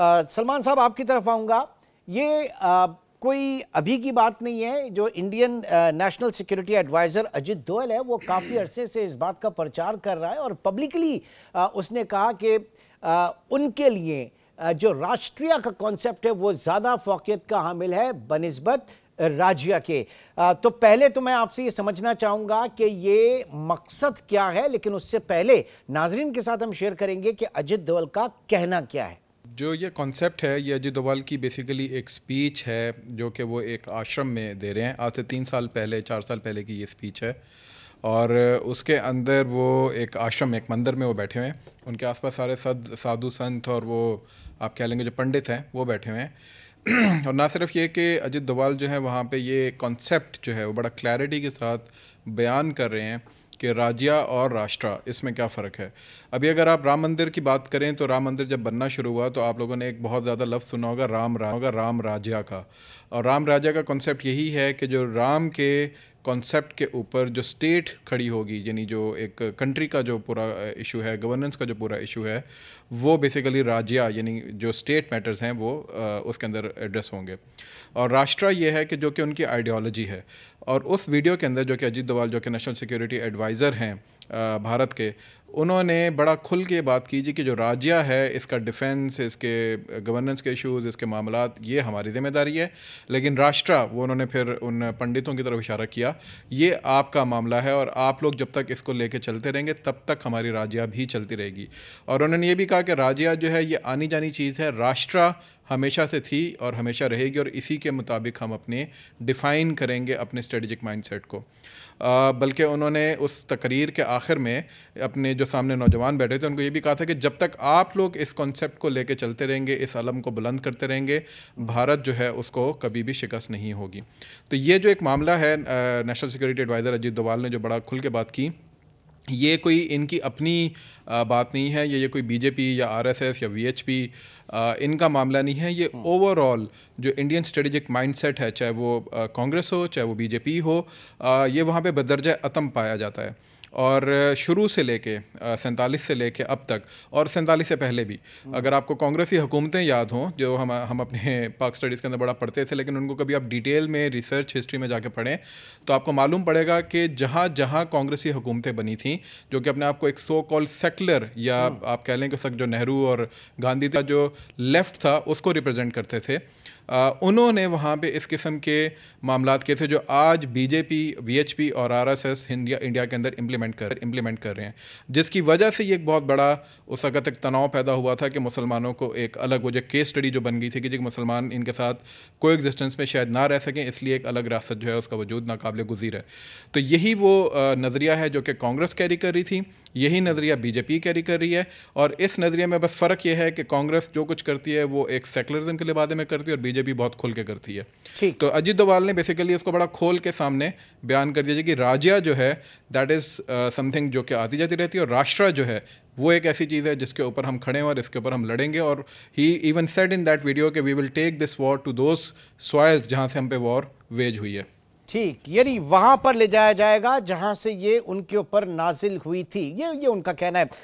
सलमान साहब आपकी तरफ आऊँगा ये आ, कोई अभी की बात नहीं है जो Indian national security adviser Ajit Doval है वो काफ़ी अरसे से इस बात का प्रचार कर रहा है और पब्लिकली उसने कहा कि उनके लिए जो राष्ट्रीय का कॉन्सेप्ट है वो ज़्यादा फोकियत का हामिल है बनस्बत राज्य के तो पहले तो मैं आपसे ये समझना चाहूँगा कि ये मकसद क्या है लेकिन उससे पहले नाजरीन के साथ हम शेयर करेंगे कि अजित दोवल का कहना क्या है जो ये कॉन्सेप्ट है ये अजीत डोवाल की बेसिकली एक स्पीच है जो कि वो एक आश्रम में दे रहे हैं आज से तीन साल पहले चार साल पहले की ये स्पीच है और उसके अंदर वो एक आश्रम एक मंदिर में वो बैठे हुए हैं उनके आसपास सारे सद साधु संत और वो आप कह लेंगे जो पंडित हैं वो बैठे हुए हैं और ना सिर्फ ये कि अजित डोवाल जो है वहाँ पे ये कॉन्सेप्ट जो है वो बड़ा क्लैरिटी के साथ बयान कर रहे हैं कि राजिया और राष्ट्रा इसमें क्या फ़र्क है अभी अगर आप राम मंदिर की बात करें तो राम मंदिर जब बनना शुरू हुआ तो आप लोगों ने एक बहुत ज़्यादा लफ्ज़ सुना होगा राम होगा राम राजा का और राम राजा का कॉन्सेप्ट यही है कि जो राम के कॉन्सेप्ट के ऊपर जो स्टेट खड़ी होगी यानी जो एक कंट्री का जो पूरा इशू है गवर्नेंस का जो पूरा इशू है वो बेसिकली राज्य यानी जो स्टेट मैटर्स हैं वो उसके अंदर एड्रेस होंगे और राष्ट्र ये है कि जो कि उनकी आइडियोलॉजी है और उस वीडियो के अंदर जो कि अजीत दोवाल जो कि नेशनल सिक्योरिटी एडवाइज़र हैं भारत के उन्होंने बड़ा खुल के बात की जी कि जो राजा है इसका डिफेंस इसके गवर्नेंस के इश्यूज इसके मामला ये हमारी जिम्मेदारी है लेकिन राष्ट्र वो उन्होंने फिर उन पंडितों की तरफ इशारा किया ये आपका मामला है और आप लोग जब तक इसको लेके चलते रहेंगे तब तक हमारी राज्य भी चलती रहेगी और उन्होंने ये भी कहा कि राज्य जो है ये आनी जानी चीज़ है राष्ट्र हमेशा से थी और हमेशा रहेगी और इसी के मुताबिक हम अपने डिफ़ाइन करेंगे अपने स्ट्रेटजिक माइंडसेट को बल्कि उन्होंने उस तकरीर के आखिर में अपने जो सामने नौजवान बैठे थे उनको ये भी कहा था कि जब तक आप लोग इस कॉन्सेप्ट को लेके चलते रहेंगे इस अलम को बुलंद करते रहेंगे भारत जो है उसको कभी भी शिकस्त नहीं होगी तो ये जो एक मामला है national security adviser Ajit Doval ने जो बड़ा खुल के बात की ये कोई इनकी अपनी बात नहीं है या ये कोई बीजेपी या आरएसएस या वीएचपी इनका मामला नहीं है ये ओवरऑल हाँ। जो इंडियन स्ट्रेटजिक माइंडसेट है चाहे वो कांग्रेस हो चाहे वो बीजेपी हो ये वहाँ पे बदरजा अतम पाया जाता है और शुरू से लेके सैंतालीस से लेके अब तक और सैंतालीस से पहले भी हम्म। अगर आपको कांग्रेसी हुकूमतें याद हों जो हम हम अपने पाक स्टडीज़ के अंदर बड़ा पढ़ते थे लेकिन उनको कभी आप डिटेल में रिसर्च हिस्ट्री में जाके पढ़ें तो आपको मालूम पड़ेगा कि जहाँ जहाँ कांग्रेसी हुकूमतें बनी थी जो कि अपने आप को एक सो कॉल सेकुलर या हम्म। आप कह लें कि जो नेहरू और गांधी का जो लेफ्ट था उसको रिप्रेजेंट करते थे उन्होंने वहाँ पे इस किस्म के मामला किए थे जो आज बीजेपी वीएचपी और आरएसएस हिंदिया इंडिया के अंदर इम्प्लीमेंट कर इम्प्लीमेंट कर रहे हैं जिसकी वजह से ये एक बहुत बड़ा उस वक्त एक तनाव पैदा हुआ था कि मुसलमानों को एक अलग वो जो केस स्टडी जो बन गई थी कि जो मुसलमान इनके साथ को एग्जिस्टेंस में शायद ना रह सकें इसलिए एक अलग रियासत जो है उसका वजूद नाकबिल गुजीर है तो यही वो नज़रिया है जो कि कांग्रेस कैरी कर रही थी यही नज़रिया बीजेपी कैरी कर रही है और इस नज़रिए में बस फ़र्क यह है कि कांग्रेस जो कुछ करती है वो एक सेकुलरिज्म के लिबादे में करती है और बीजेपी बहुत खुल के करती है तो अजीत डोवाल ने बेसिकली इसको बड़ा खोल के सामने बयान कर दिया कि राजा जो है दैट इज़ समथिंग जो कि आती जाती रहती है और राष्ट्र जो है वो एक ऐसी चीज़ है जिसके ऊपर हम खड़े हैं और इसके ऊपर हम लड़ेंगे और he even said in that video कि we will take this war to those soils जहाँ से हम पे वॉर वेज हुई है ठीक यानी वहां पर ले जाया जाएगा जहां से ये उनके ऊपर नाजिल हुई थी ये ये उनका कहना है